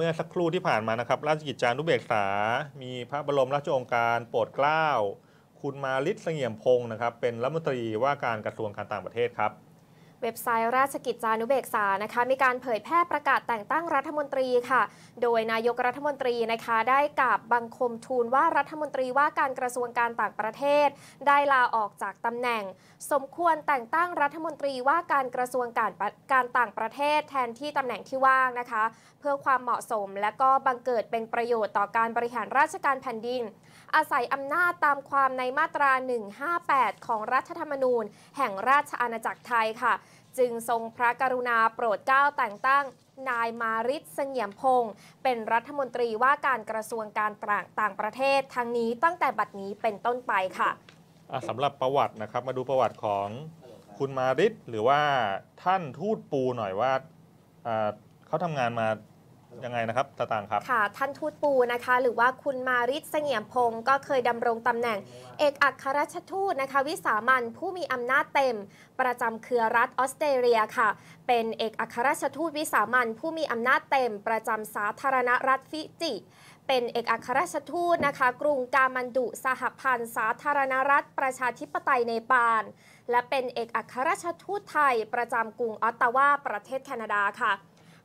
เมื่อสักครู่ที่ผ่านมานะครับ ราชกิจจานุเบกษา มีพระบรมราชโองการโปรดเกล้าคุณมาลิศเสงี่ยมพงศ์นะครับ เป็นรัฐมนตรีว่าการกระทรวงการต่างประเทศครับเว็บไซต์ราชกิจจานุเบกษานะคะ มีการเผยแพร่ประกาศแต่งตั้งรัฐมนตรีค่ะ โดยนายกรัฐมนตรีนะคะ ได้กัาบบังคมทูลว่ารัฐมนตรีว่าการกระทรวงการต่างประเทศ ได้ลาออกจากตำแหน่ง สมควรแต่งตั้งรัฐมนตรีว่าการกระทรวงการการต่างประเทศแทนที่ตำแหน่งที่ว่างนะคะ เพื่อความเหมาะสมและก็บังเกิดเป็นประโยชน์ต่อการบริหารราชการแผ่นดิน อาศัยอำนาจตามความในมาตรา 158 ของรัฐธรรมนูญ แห่งราชอาณาจักรไทยค่ะจึงทรงพระกรุณาโปรดเกล้าแต่งตั้งนายมาริศเสงี่ยมพงศ์เป็นรัฐมนตรีว่าการกระทรวงการต่างประเทศทางนี้ตั้งแต่บัดนี้เป็นต้นไปค่ะสำหรับประวัตินะครับมาดูประวัติของคุณมาริศหรือว่าท่านทูตปูหน่อยว่าเขาทำงานมายังไงนะครับตาต่างครับ ค่ะท่านทูตปูนะคะหรือว่าคุณมาริศเสงี่ยมพงศ์ก็เคยดำรงตำแหน่ง เอกอัครราชทูตนะคะวิสามันผู้มีอำนาจเต็มประจำเครือรัฐออสเตรเลียค่ะ เป็นเอกอัครราชทูตวิสามันผู้มีอำนาจเต็มประจำสาธารณรัฐฟิจิ เป็นเอกอัครราชทูตนะคะ กรุงกามันดุสหพันธ์สาธารณรัฐ ประชาธิปไตยเนปาลและเป็นเอกอัครราชทูตไทย ประจำกรุงออตตาวาประเทศแคนาดาค่ะ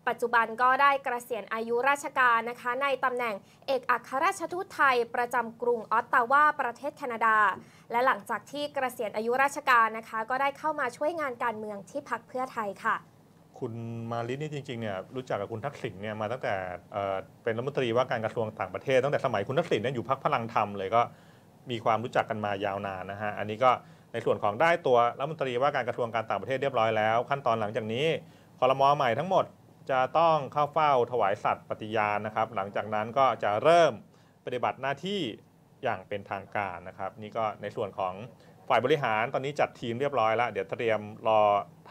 ปัจจุบันก็ได้กเกษียณอายุราชการนะคะในตำแหน่งเอกอัครราชทูตไทยประจำกรุง ออตตาวาประเทศแคนาดา และหลังจากที่กเกษียณอายุราชการนะคะก็ได้เข้ามาช่วยงานการเมืองที่พักเพื่อไทยค่ะ คุณมาลินี่จริงๆเนี่ยรู้จักกับคุณทักษิณเนี่ยมาตั้งแต่เเป็นรัฐมนตรีว่าการกระทรวงต่างประเทศตั้งแต่สมัยคุณทักษิณเนี่ยอยู่พักพลังธรรมเลยก็มีความรู้จักกันมายาวนานนะฮะ อันนี้ก็ในส่วนของได้ตัวรัฐมนตรีว่าการกระทรวงการต่างประเทศเรียบร้อยแล้วขั้นตอนหลังจากนี้คอรมอใหม่ทั้งหมดจะต้องเข้าเฝ้าถวายสัตว์ปฏิญาณนะครับ หลังจากนั้นก็จะเริ่มปฏิบัติหน้าที่อย่างเป็นทางการนะครับ นี่ก็ในส่วนของฝ่ายบริหารตอนนี้จัดทีมเรียบร้อยแล้ว เดี๋ยวเตรียมรอ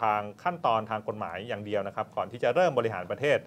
ทางขั้นตอนทางกฎหมายอย่างเดียวนะครับ ก่อนที่จะเริ่มบริหารประเทศ